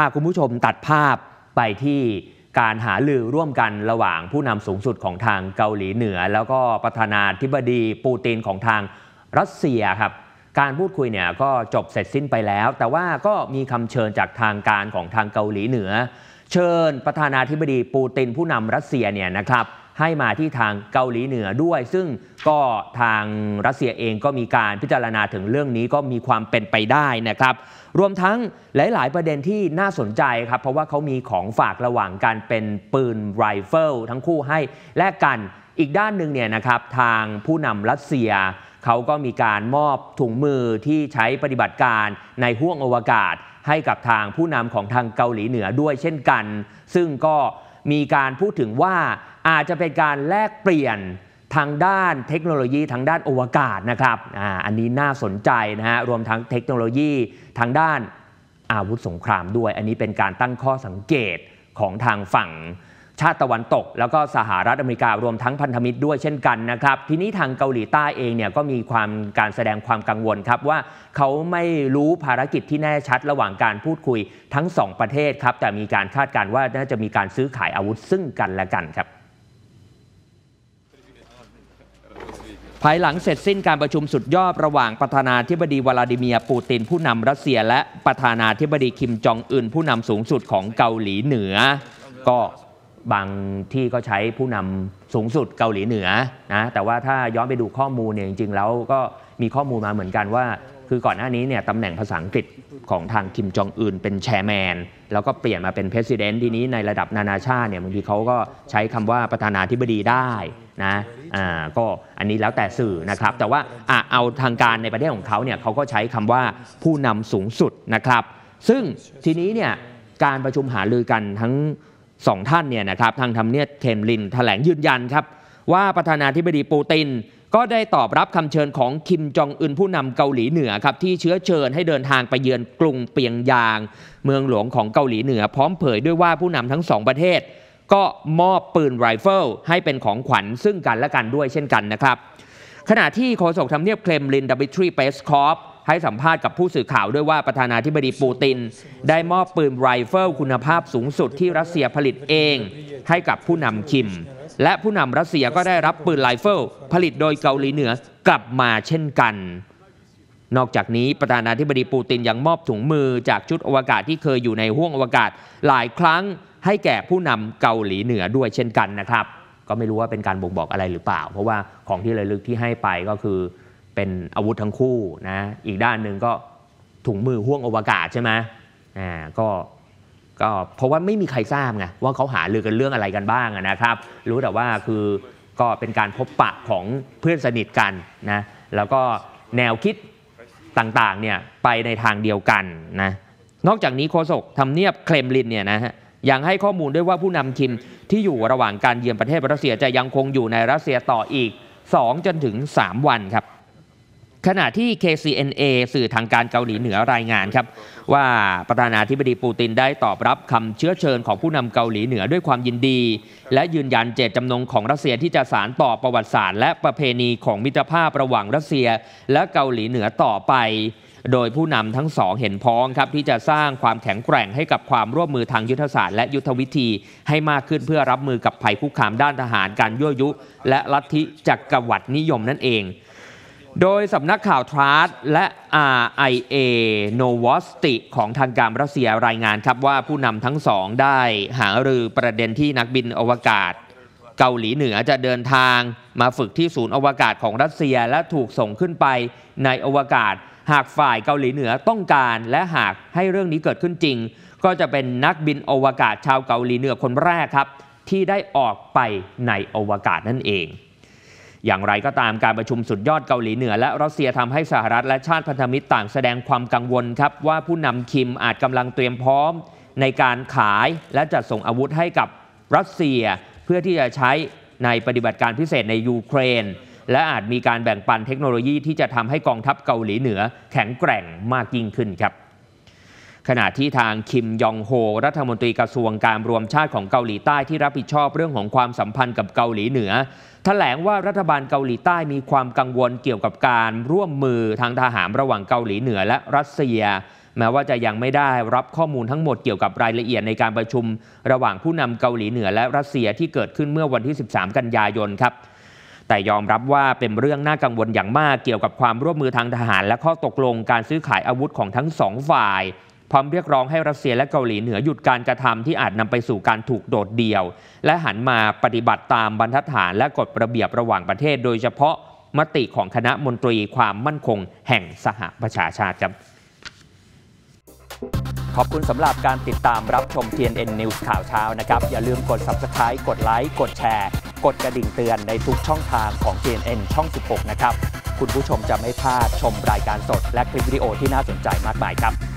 ถ้าคุณผู้ชมตัดภาพไปที่การหาลือร่วมกันระหว่างผู้นำสูงสุดของทางเกาหลีเหนือ แล้วก็ประธานาธิบดีปูตินของทางรัสเซียครับการพูดคุยเนี่ยก็จบเสร็จสิ้นไปแล้ว แต่ว่าก็มีคำเชิญจากทางการของทางเกาหลีเหนือ เชิญประธานาธิบดีปูตินผู้นำรัสเซียเนี่ยนะครับให้มาที่ทางเกาหลีเหนือด้วย ซึ่งก็ทางรัสเซียเองก็มีการพิจารณาถึงเรื่องนี้ก็มีความเป็นไปได้นะครับ รวมทั้งหลายๆ ประเด็นที่น่าสนใจครับ เพราะว่าเขามีของฝากระหว่างการเป็นปืนไรเฟิลทั้งคู่ให้แลกกันอีกด้านหนึ่งเนี่ยนะครับทางผู้นำรัสเซีย เขาก็มีการมอบถุงมือที่ใช้ปฏิบัติการในห้วงอวกาศให้กับทางผู้นำของทางเกาหลีเหนือด้วยเช่นกัน ซึ่งก็มีการพูดถึงว่าอาจจะเป็นการแลกเปลี่ยนทางด้านเทคโนโลยีทางด้านอวกาศนะครับออันนี้น่าสนใจนะฮะ รวมทั้งเทคโนโลยีทางด้านอาวุธสงครามด้วย อันนี้เป็นการตั้งข้อสังเกตของทางฝั่ง ชาติตะวันตก แล้วก็สหรัฐอเมริกา รวมทั้งพันธมิตรด้วยเช่นกันนะครับ ทีนี้ทางเกาหลีใต้เองเนี่ยก็มีความการแสดงความกังวลครับว่าเขาไม่รู้ภารกิจที่แน่ชัดระหว่างการพูดคุยทั้งสองประเทศครับ แต่มีการคาดการณ์ว่าน่าจะมีการซื้อขายอาวุธซึ่งกันและกันครับภายหลังเสร็จสิ้นการประชุมสุดยอดระหว่างประธานาธิบดีวลาดิเมียร์ปูติน ผู้นำรัสเซียและประธานาธิบดีคิมจองอึนผู้นำสูงสุดของเกาหลีเหนือ ก็บางที่ก็ใช้ผู้นำสูงสุดเกาหลีเหนือนะแต่ว่าถ้าย้อนไปดูข้อมูลเนี่ยจริงๆแล้วก็มีข้อมูลมาเหมือนกันว่าคือก่อนหน้านี้เนี่ยตำแหน่งภาษาอังกฤษของทางคิมจองอึนเป็นแชร์แมน แล้วก็เปลี่ยนมาเป็นเพรสิดเน์ทีนี้ในระดับนานาชาติเนี่ยบางทีเขาก็ใช้คำว่าประธานาธิบดีได้นะอ่าก็อันนี้แล้วแต่สื่อนะครับ แต่ว่าอเอาทางการในประเทศของเขาเนี่ยเขาก็ใช้คำว่าผู้นำสูงสุดนะครับ ซึ่งทีนี้เนี่ยการประชุมหารือกันทั้งสองท่านเนี่ยนะครับทางทำเนียบเคมลิน แถลงยืนยันครับว่าประธานาธิบดีปูตินก็ได้ตอบรับคำเชิญของคิมจองอึนผู้นำเกาหลีเหนือครับที่เชื้อเชิญให้เดินทางไปเยือนกรุงเปียงยาง เมืองหลวงของเกาหลีเหนือพร้อมเผยด้วยว่าผู้นำทั้งสองประเทศ ก็มอบปืนไรเฟิลให้เป็นของขวัญซึ่งกันและกันด้วยเช่นกันนะครับ ขณะที่โฆษกทำเนียบเคลมลินดับบิทรีเปสคอฟให้สัมภาษณ์กับผู้สื่อข่าวด้วยว่าประธานาธิบดีปูตินได้มอบปืนไรเฟิลคุณภาพสูงสุดที่รัสเซียผลิตเอง ให้กับผู้นำคิมและผู้นำรัสเซียก็ได้รับปืนไรเฟิลผลิตโดยเกาหลีเหนือกลับมาเช่นกัน นอกจากนี้ประธานาธิบดีปูตินยังมอบถุงมือจากชุดอวกาศที่เคยอยู่ในห้วงอวกาศหลายครั้งให้แก่ผู้นำเกาหลีเหนือด้วยเช่นกันนะครับ ก็ไม่รู้ว่าเป็นการบ่งบอกอะไรหรือเปล่าเพราะว่าของที่ระลึกที่ให้ไปก็คือเป็นอาวุธทั้งคู่นะอีกด้านหนึ่งก็ถุงมือห้วงอวกาศใช่ไหมอ่าก็ก็เพราะว่าไม่มีใครทราบไงว่าเขาหารือกันเรื่องอะไรกันบ้างนะครับ รู้แต่ว่าคือก็เป็นการพบปะของเพื่อนสนิทกันนะแล้วก็แนวคิดต่างๆเนี่ยไปในทางเดียวกันนะนอกจากนี้โฆษกทำเนียบเคลมลินเนี่ยนะฮะยังให้ข้อมูลด้วยว่าผู้นำคิมที่อยู่ระหว่างการเยือนประเทศรัสเซียจะยังคงอยู่ในรัสเซียต่ออีก2จนถึง3วันครับขณะที่ KCNA สื่อทางการเกาหลีเหนือรายงานครับ ว่าประธานาธิบดีปูตินได้ตอบรับคำเชื้อเชิญของผู้นำเกาหลีเหนือด้วยความยินดี และยืนยันเจตจำนงของรัสเซียที่จะสานต่อประวัติศาสตร์และประเพณีของมิตรภาพระหว่างรัสเซีย และเกาหลีเหนือต่อไป โดยผู้นำทั้งสองเห็นพ้องครับที่จะสร้างความแข็งแกร่งให้กับความร่วมมือทางยุทธศาสตร์และยุทธวิธี ให้มากขึ้นเพื่อรับมือกับภัยคุกคามด้านทหารการยั่วยุ และลัทธิจักกรวรรดินิยมนั่นเองโดยสำนักข่าวทรัสและ RIA n o v o s t i ของทางการรัสเซียรายงานครับว่าผู้นำทั้งสองได้ หารือประเด็นที่นักบินอวกาศ เกาหลีเหนือจะเดินทางมาฝึกที่ศูนย์อวกาศของรัสเซียและถูกส่งขึ้นไปในอวกาศ หากฝ่ายเกาหลีเหนือต้องการและหากให้เรื่องนี้เกิดขึ้นจริง ก็จะเป็นนักบินอวกาศชาวเกาหลีเหนือคนแรกครับที่ได้ออกไปในอวกาศนั่นเองอย่างไรก็ตามการประชุมสุดยอดเกาหลีเหนือและรัสเซียทำให้สหรัฐและชาติพันธมิตรต่างแสดงความกังวลครับว่าผู้นำคิมอาจกำลังเตรียมพร้อมในการขายและจัดส่งอาวุธให้กับรัสเซียเพื่อที่จะใช้ในปฏิบัติการพิเศษในยูเครนและอาจมีการแบ่งปันเทคโนโลยีที่จะทำให้กองทัพเกาหลีเหนือแข็งแกร่งมากยิ่งขึ้นครับขณะที่ทางคิมยองโฮรัฐมนตรีกระทรวงการรวมชาติของเกาหลีใต้ที่รับผิดชอบเรื่องของความสัมพันธ์กับเกาหลีเหนือถแถลงว่ารัฐบาลเกาหลีใต้ มีความกังวลเกี่ยวกับการ ร่วมมือทางทหารระหว่างเกาหลีเหนือและรัสเซีย แม้ว่าจะยังไม่ได้รับข้อมูลทั้งหมดเกี่ยวกับรายละเอียดในการประชุม ระหว่างผู้นำเกาหลีเหนือและรัสเซียที่เกิดขึ้นเมื่อวันที่ 13 กันยายนครับแต่ยอมรับว่าเป็นเรื่องน่ากังวลอย่างมากเกี่ยวกับความร่วมมือทางทหาร และข้อตกลงการซื้อขายอาวุธของทั้งสองฝ่ายพร้อมเรียกร้องให้รัสเซียและเกาหลีเหนือหยุดการกระทำที่อาจนำไปสู่การถูกโดดเดี่ยว และหันมาปฏิบัติตามบรรทัดฐานและกฎระเบียบระหว่างประเทศโดยเฉพาะมติของคณะมนตรีความมั่นคงแห่งสหประชาชาติครับขอบคุณสำหรับการติดตามรับชม TNN News ข่าวเช้านะครับ อย่าลืมกด Subscribe กดไลค์กดแชร์กดกระดิ่งเตือนในทุกช่องทางของ TNN ช่อง 16 นะครับคุณผู้ชมจะไม่พลาดชมรายการสด และคลิปวิดีโอที่น่าสนใจมากมายครับ